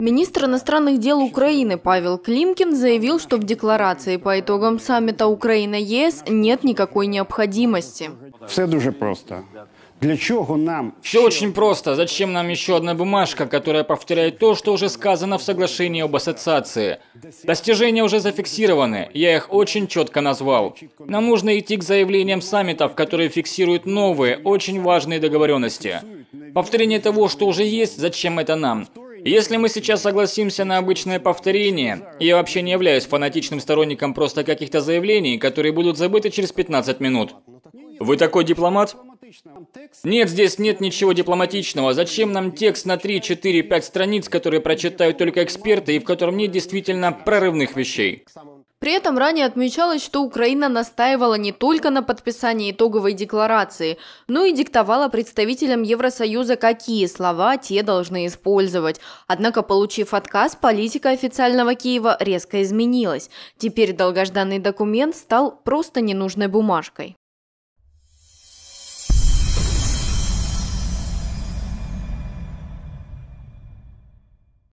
Министр иностранных дел Украины Павел Климкин заявил, что в декларации по итогам саммита Украина-ЕС нет никакой необходимости. Все дуже просто. Для чего нам? Все очень просто. Зачем нам еще одна бумажка, которая повторяет то, что уже сказано в соглашении об ассоциации? Достижения уже зафиксированы, я их очень четко назвал. Нам нужно идти к заявлениям саммитов, которые фиксируют новые, очень важные договоренности. Повторение того, что уже есть, зачем это нам? Если мы сейчас согласимся на обычное повторение, я вообще не являюсь фанатичным сторонником просто каких-то заявлений, которые будут забыты через 15 минут. Вы такой дипломат? Нет, здесь нет ничего дипломатичного. Зачем нам текст на 3, 4, 5 страниц, которые прочитают только эксперты и в котором нет действительно прорывных вещей? При этом ранее отмечалось, что Украина настаивала не только на подписании итоговой декларации, но и диктовала представителям Евросоюза, какие слова те должны использовать. Однако, получив отказ, политика официального Киева резко изменилась. Теперь долгожданный документ стал просто ненужной бумажкой.